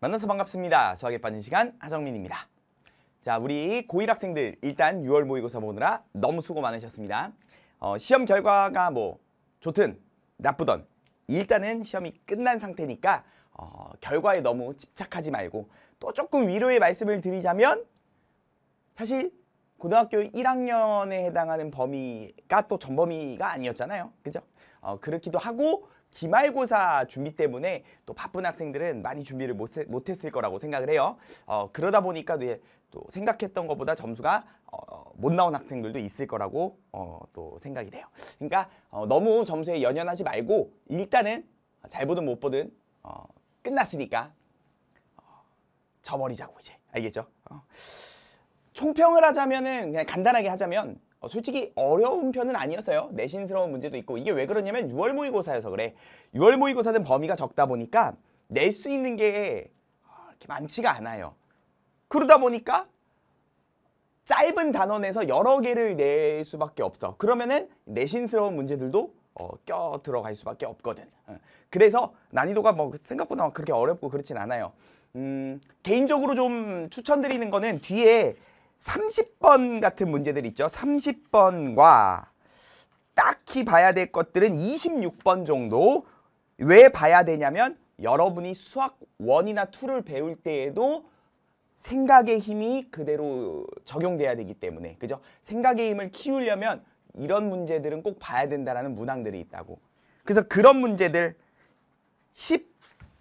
만나서 반갑습니다. 수학에 빠진 시간 하정민입니다. 자, 우리 고1 학생들 일단 6월 모의고사 보느라 너무 수고 많으셨습니다. 어, 시험 결과가 뭐 좋든 나쁘든 일단은 시험이 끝난 상태니까 어, 결과에 너무 집착하지 말고 또 조금 위로의 말씀을 드리자면 사실 고등학교 1학년에 해당하는 범위가 또 전범위가 아니었잖아요. 그죠? 어, 그렇기도 하고 기말고사 준비 때문에 또 바쁜 학생들은 많이 준비를 못, 했을 거라고 생각을 해요. 어, 그러다 보니까 네, 또 생각했던 것보다 점수가 어, 못 나온 학생들도 있을 거라고 어, 또 생각이 돼요. 그러니까 어, 너무 점수에 연연하지 말고 일단은 잘 보든 못 보든 어, 끝났으니까 어, 저버리자고 이제 알겠죠? 어. 총평을 하자면은 그냥 간단하게 하자면 어, 솔직히 어려운 편은 아니었어요. 내신스러운 문제도 있고 이게 왜 그러냐면 6월 모의고사여서 그래. 6월 모의고사는 범위가 적다 보니까 낼 수 있는 게 아, 이렇게 많지가 않아요. 그러다 보니까 짧은 단원에서 여러 개를 낼 수밖에 없어. 그러면은 내신스러운 문제들도 어, 껴 들어갈 수밖에 없거든. 어, 그래서 난이도가 뭐 생각보다 그렇게 어렵고 그렇진 않아요. 음, 개인적으로 좀 추천드리는 거는 뒤에 30번 같은 문제들 있죠. 30번과 딱히 봐야 될 것들은 26번 정도 왜 봐야 되냐면 여러분이 수학 1이나 2를 배울 때에도 생각의 힘이 그대로 적용돼야 되기 때문에 그죠? 생각의 힘을 키우려면 이런 문제들은 꼭 봐야 된다라는 문항들이 있다고. 그래서 그런 문제들 10,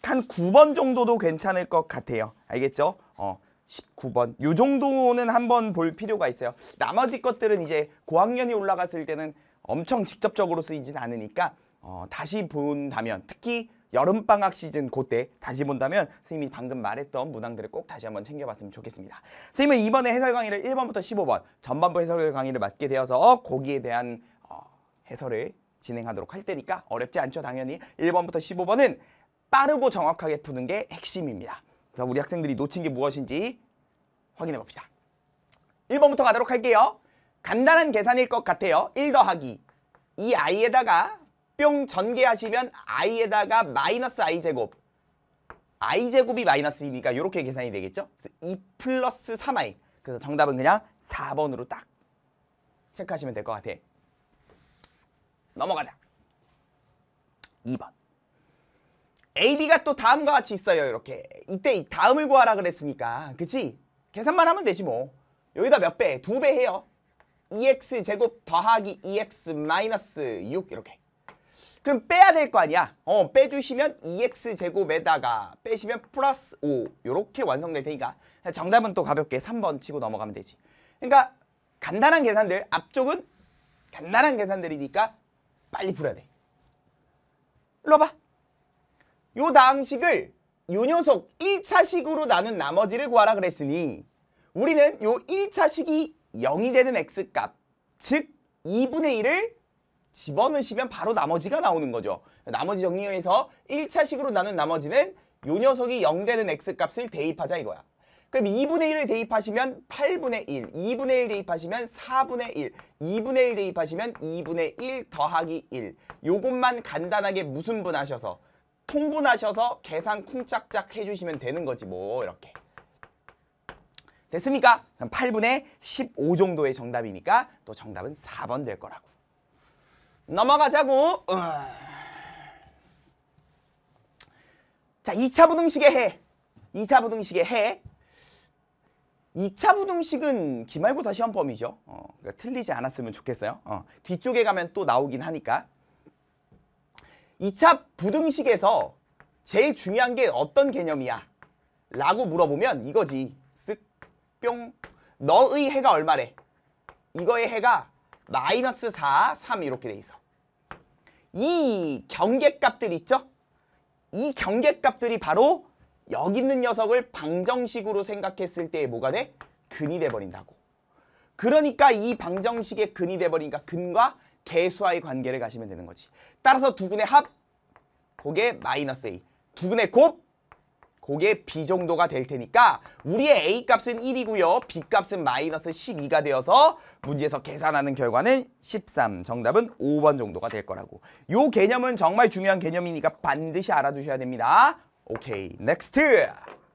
한 9번 정도도 괜찮을 것 같아요. 알겠죠? 어, 19번 요 정도는 한번 볼 필요가 있어요 나머지 것들은 이제 고학년이 올라갔을 때는 엄청 직접적으로 쓰이진 않으니까 어, 다시 본다면 특히 여름방학 시즌 그때 다시 본다면 선생님이 방금 말했던 문항들을 꼭 다시 한번 챙겨봤으면 좋겠습니다. 선생님은 이번에 해설 강의를 1번부터 15번 전반부 해설 강의를 맡게 되어서 거기에 대한 어, 해설을 진행하도록 할 테니까 어렵지 않죠 당연히 1번부터 15번은 빠르고 정확하게 푸는 게 핵심입니다. 자, 우리 학생들이 놓친 게 무엇인지 확인해 봅시다. 1번부터 가도록 할게요. 간단한 계산일 것 같아요. 1 더하기 이 i에다가 뿅 전개하시면 i에다가 마이너스 i 제곱 i 제곱이 마이너스이니까 이렇게 계산이 되겠죠? 그래서 2 플러스 3i 그래서 정답은 그냥 4번으로 딱 체크하시면 될 것 같아. 넘어가자. 2번. AB가 또 다음과 같이 있어요 이렇게 이때 다음을 구하라 그랬으니까 그치? 계산만 하면 되지 뭐 여기다 몇 배? 두 배 해요 e x 제곱 더하기 e x 마이너스 6 이렇게 그럼 빼야 될 거 아니야 어 빼주시면 e x 제곱에다가 빼시면 플러스 5 이렇게 완성될 테니까 정답은 또 가볍게 3번 치고 넘어가면 되지 그러니까 간단한 계산들 앞쪽은 간단한 계산들이니까 빨리 풀어야 돼 일로 와봐 요 다항식을 요 녀석 1차식으로 나눈 나머지를 구하라 그랬으니 우리는 요 1차식이 0이 되는 x값 즉 2분의 1을 집어넣으시면 바로 나머지가 나오는 거죠. 나머지 정리해서 1차식으로 나눈 나머지는 요 녀석이 0 되는 x값을 대입하자 이거야. 그럼 2분의 1을 대입하시면 8분의 1, 2분의 1 대입하시면 4분의 1, 2분의 1 대입하시면 2분의 1 더하기 1. 요것만 간단하게 무슨분하셔서 통분하셔서 계산 쿵짝짝 해주시면 되는 거지 뭐 이렇게 됐습니까? 그럼 8분의 15 정도의 정답이니까 또 정답은 4번 될 거라고 넘어가자고 음. 자 2차 부등식의 해 2차 부등식의 해 2차 부등식은 기말고사 시험범위죠 어, 그러니까 틀리지 않았으면 좋겠어요 어, 뒤쪽에 가면 또 나오긴 하니까 2차 부등식에서 제일 중요한 게 어떤 개념이야? 라고 물어보면 이거지. 쓱, 뿅. 너의 해가 얼마래? 이거의 해가 마이너스 4, 3 이렇게 돼 있어. 이 경계값들 있죠? 이 경계값들이 바로 여기 있는 녀석을 방정식으로 생각했을 때 뭐가 돼? 근이 돼버린다고. 그러니까 이 방정식의 근이 돼버리니까 근과 개수와의 관계를 가시면 되는 거지. 따라서 두근의 합, 그게 마이너스 A. 두근의 곱, 그게 B 정도가 될 테니까 우리의 A 값은 1이고요. B 값은 마이너스 12가 되어서 문제에서 계산하는 결과는 13. 정답은 5번 정도가 될 거라고. 요 개념은 정말 중요한 개념이니까 반드시 알아두셔야 됩니다. 오케이, 넥스트!